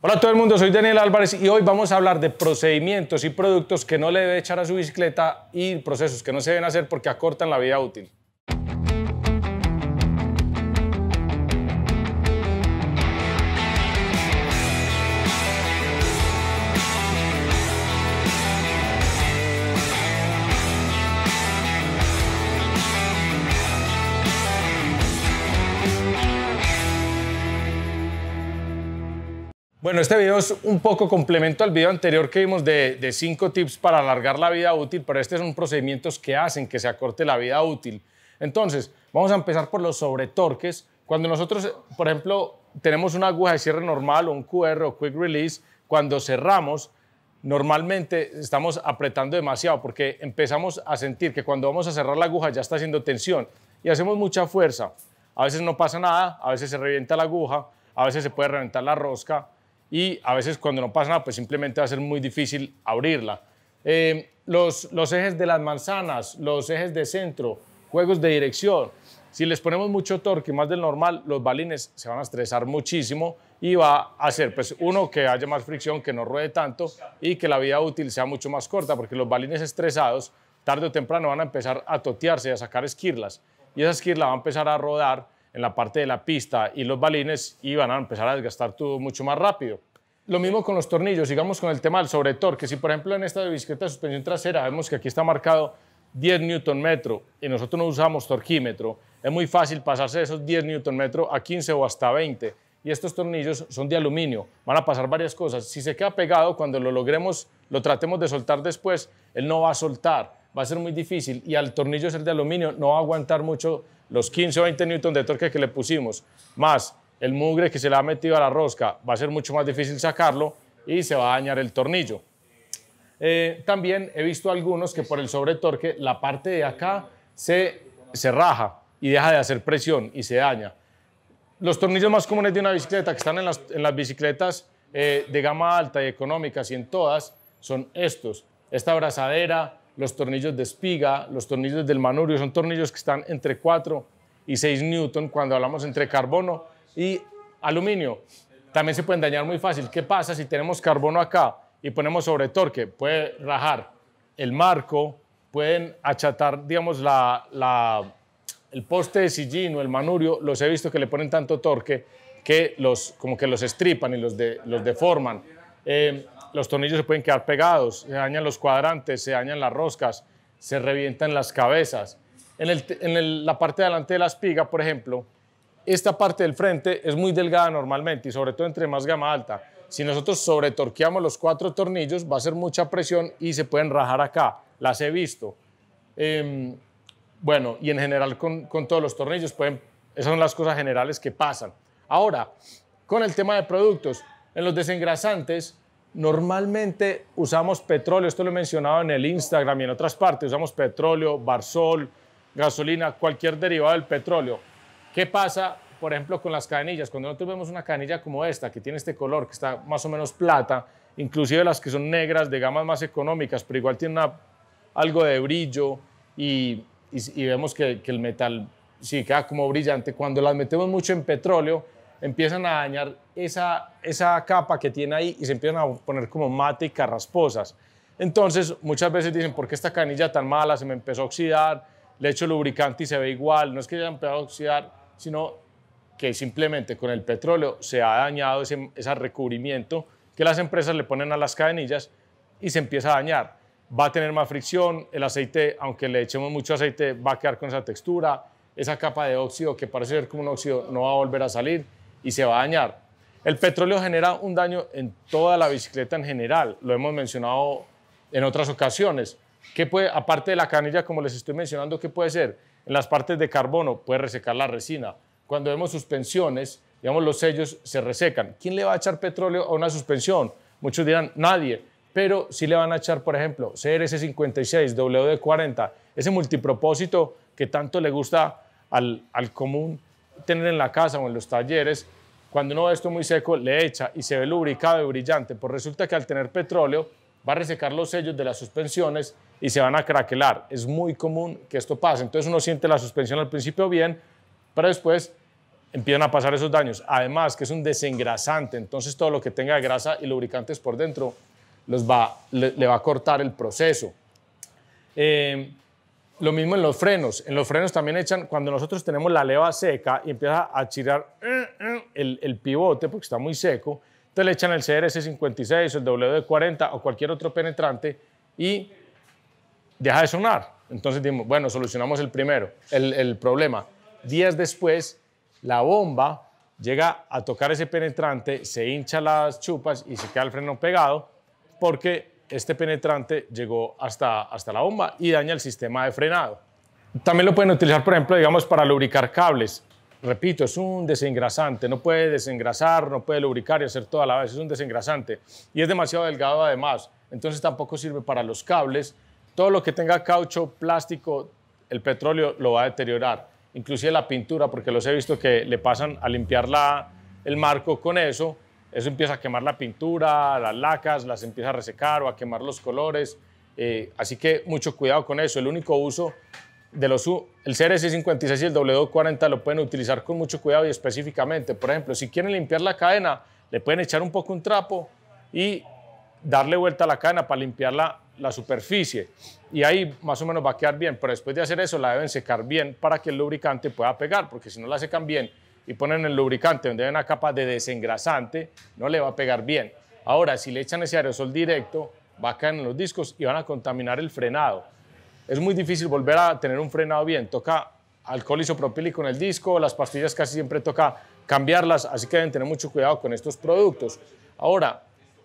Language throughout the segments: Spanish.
Hola a todo el mundo, soy Daniel Álvarez y hoy vamos a hablar de procedimientos y productos que no le debe echar a su bicicleta y procesos que no se deben hacer porque acortan la vida útil. Bueno, este video es un poco complemento al video anterior que vimos de, cinco tips para alargar la vida útil, pero estos son procedimientos que hacen que se acorte la vida útil. Entonces, vamos a empezar por los sobretorques. Cuando nosotros, por ejemplo, tenemos una aguja de cierre normal o un QR o quick release, cuando cerramos, normalmente estamos apretando demasiado porque empezamos a sentir que cuando vamos a cerrar la aguja ya está haciendo tensión y hacemos mucha fuerza. A veces no pasa nada, a veces se revienta la aguja, a veces se puede reventar la rosca, y a veces cuando no pasa nada, pues simplemente va a ser muy difícil abrirla. Eh, los, ejes de las manzanas, los ejes de centro, juegos de dirección. Si les ponemos mucho torque, más del normal, los balines se van a estresar muchísimo y va a hacer, pues, uno, que haya más fricción, que no ruede tanto y que la vida útil sea mucho más corta, porque los balines estresados, tarde o temprano, van a empezar a totearse, a sacar esquirlas. Y esa esquirla va a empezar a rodar en la parte de la pista y los balines iban a empezar a desgastar todo mucho más rápido. Lo mismo con los tornillos, sigamos con el tema del sobretorque. Si por ejemplo en esta bicicleta de suspensión trasera vemos que aquí está marcado 10 newton metro y nosotros no usamos torquímetro, es muy fácil pasarse esos 10 newton metro a 15 o hasta 20. Y estos tornillos son de aluminio, van a pasar varias cosas. Si se queda pegado, cuando lo logremos, lo tratemos de soltar después, él no va a soltar, va a ser muy difícil y al tornillo ser de aluminio no va a aguantar mucho los 15 o 20 newton de torque que le pusimos, más el mugre que se le ha metido a la rosca, va a ser mucho más difícil sacarlo y se va a dañar el tornillo. Eh, también he visto algunos que por el sobretorque la parte de acá se, raja y deja de hacer presión y se daña. Los tornillos más comunes de una bicicleta que están en las, bicicletas eh, de gama alta y económicas y en todas son estos. Esta abrazadera, los tornillos de espiga, los tornillos del manurio, son tornillos que están entre 4 y 6 newton cuando hablamos entre carbono y aluminio. También se pueden dañar muy fácil. ¿Qué pasa si tenemos carbono acá y ponemos sobre torque? Puede rajar el marco, pueden achatar, digamos, la, el poste de sillín o el manurio, Los he visto que le ponen tanto torque que los, como que los estripan y los, de, los deforman. Eh, los tornillos se pueden quedar pegados, se dañan los cuadrantes, se dañan las roscas, se revientan las cabezas. En, la parte de delante de la espiga, por ejemplo, esta parte del frente es muy delgada normalmente y sobre todo entre más gama alta. Si nosotros sobretorqueamos los cuatro tornillos, va a ser mucha presión y se pueden rajar acá. Las he visto. Em, bueno, y en general con, con, todos los tornillos pueden... Esas son las cosas generales que pasan. Ahora, con el tema de productos, en los desengrasantes Normalmente usamos petróleo, esto lo he mencionado en el Instagram y en otras partes, usamos petróleo, barsol, gasolina, cualquier derivado del petróleo. ¿Qué pasa, por ejemplo, con las canillas? Cuando nosotros vemos una canilla como esta, que tiene este color, que está más o menos plata, inclusive las que son negras, de gamas más económicas, pero igual tiene algo de brillo y, vemos que, que, el metal sí queda como brillante. Cuando las metemos mucho en petróleo, empiezan a dañar esa, esa capa que tiene ahí y se empiezan a poner como mate y carrasposas. Entonces, muchas veces dicen, ¿por qué esta canilla tan mala? Se me empezó a oxidar, le echo lubricante y se ve igual. No es que se empezado a oxidar, sino que simplemente con el petróleo se ha dañado ese, ese recubrimiento que las empresas le ponen a las cadenillas y se empieza a dañar. Va a tener más fricción, el aceite, aunque le echemos mucho aceite, va a quedar con esa textura, esa capa de óxido que parece ser como un óxido no va a volver a salir y se va a dañar. El petróleo genera un daño en toda la bicicleta en general, lo hemos mencionado en otras ocasiones. ¿Qué puede, aparte de la canilla, como les estoy mencionando, qué puede ser? En las partes de carbono puede resecar la resina. Cuando vemos suspensiones, digamos, los sellos se resecan. ¿Quién le va a echar petróleo a una suspensión? Muchos dirán, nadie, pero sí le van a echar, por ejemplo, CRS56, WD40, ese multipropósito que tanto le gusta al, al común tener en la casa o en los talleres, cuando uno ve esto muy seco, le echa y se ve lubricado y brillante. Pues resulta que al tener petróleo va a resecar los sellos de las suspensiones y se van a craquelar. Es muy común que esto pase. Entonces uno siente la suspensión al principio bien, pero después empiezan a pasar esos daños. Además, que es un desengrasante, entonces todo lo que tenga grasa y lubricantes por dentro los va, le, le va a cortar el proceso. Eh, lo mismo en los frenos. En los frenos también echan, cuando nosotros tenemos la leva seca y empieza a chirrar mm, mm, el, pivote porque está muy seco, entonces le echan el CRS56 o el WD40 o cualquier otro penetrante y deja de sonar. Entonces bueno, solucionamos el primero, el, el problema. Días después, la bomba llega a tocar ese penetrante, se hincha las chupas y se queda el freno pegado porque este penetrante llegó hasta, hasta la bomba y daña el sistema de frenado. También lo pueden utilizar, por ejemplo, digamos, para lubricar cables. Repito, es un desengrasante, no puede desengrasar, no puede lubricar y hacer todo a la vez, es un desengrasante. Y es demasiado delgado además, entonces tampoco sirve para los cables. Todo lo que tenga caucho, plástico, el petróleo lo va a deteriorar. Inclusive la pintura, porque los he visto que le pasan a limpiar el marco con eso eso empieza a quemar la pintura, las lacas, las empieza a resecar o a quemar los colores. Eh, así que mucho cuidado con eso. El único uso de los el CRC 56 y el w 40 lo pueden utilizar con mucho cuidado y específicamente. Por ejemplo, si quieren limpiar la cadena, le pueden echar un poco un trapo y darle vuelta a la cadena para limpiar la, la superficie. Y ahí más o menos va a quedar bien. Pero después de hacer eso, la deben secar bien para que el lubricante pueda pegar, porque si no la secan bien, y ponen el lubricante donde hay una capa de desengrasante, no le va a pegar bien. Ahora, si le echan ese aerosol directo, va a caer en los discos y van a contaminar el frenado. Es muy difícil volver a tener un frenado bien. Toca alcohol isopropílico en el disco, las pastillas casi siempre toca cambiarlas, así que deben tener mucho cuidado con estos productos. Ahora,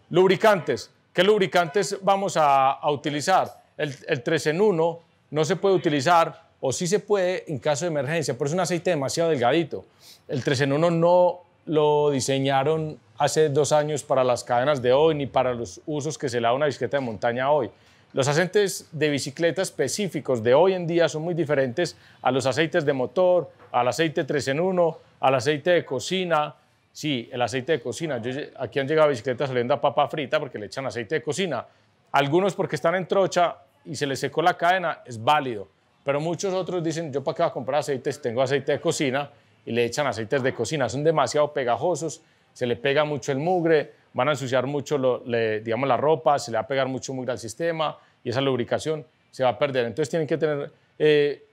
lubricantes. ¿Qué lubricantes vamos a, utilizar? El, el 3 en 1 no se puede utilizar o sí se puede en caso de emergencia, pero es un aceite demasiado delgadito. El 3 en 1 no lo diseñaron hace dos años para las cadenas de hoy ni para los usos que se le da a una bicicleta de montaña hoy. Los aceites de bicicleta específicos de hoy en día son muy diferentes a los aceites de motor, al aceite 3 en 1, al aceite de cocina. Sí, el aceite de cocina. aquí han llegado bicicletas saliendo a papa frita porque le echan aceite de cocina. Algunos porque están en trocha y se les secó la cadena, es válido. Pero muchos otros dicen, yo para qué voy a comprar aceites, tengo aceite de cocina y le echan aceites de cocina. Son demasiado pegajosos, se le pega mucho el mugre, van a ensuciar mucho, digamos, la ropa, se le va a pegar mucho mugre al sistema y esa lubricación se va a perder. Entonces tienen que tener eh,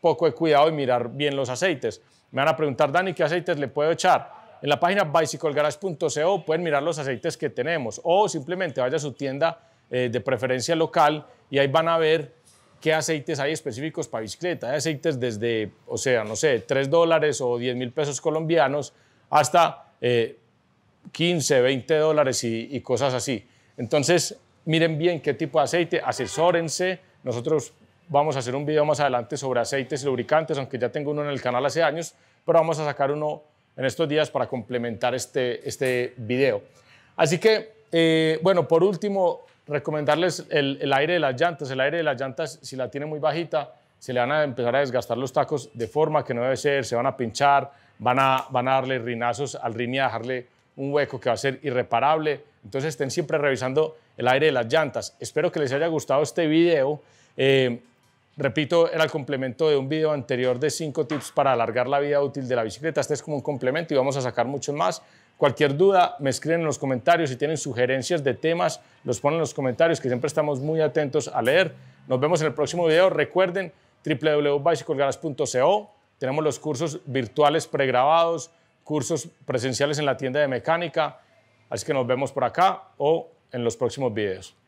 poco de cuidado y mirar bien los aceites. Me van a preguntar, Dani, ¿qué aceites le puedo echar? En la página bicyclegarage.co pueden mirar los aceites que tenemos o simplemente vaya a su tienda eh, de preferencia local y ahí van a ver qué aceites hay específicos para bicicleta. Hay aceites desde, o sea, no sé, 3 dólares o 10 mil pesos colombianos hasta eh, 15, 20 dólares y, cosas así. Entonces, miren bien qué tipo de aceite, asesórense. Nosotros vamos a hacer un video más adelante sobre aceites y lubricantes, aunque ya tengo uno en el canal hace años, pero vamos a sacar uno en estos días para complementar este, este video. Así que, eh, bueno, por último, recomendarles el, aire de las llantas. El aire de las llantas, si la tiene muy bajita, se le van a empezar a desgastar los tacos de forma que no debe ser, se van a pinchar, van a, van a darle rinazos al rin y dejarle un hueco que va a ser irreparable. Entonces estén siempre revisando el aire de las llantas. Espero que les haya gustado este video. Eh, repito, era el complemento de un video anterior de 5 tips para alargar la vida útil de la bicicleta. Este es como un complemento y vamos a sacar mucho más. Cualquier duda, me escriben en los comentarios. Si tienen sugerencias de temas, los ponen en los comentarios, que siempre estamos muy atentos a leer. Nos vemos en el próximo video. Recuerden www.bicyclegrass.co. Tenemos los cursos virtuales pregrabados, cursos presenciales en la tienda de mecánica. Así que nos vemos por acá o en los próximos videos.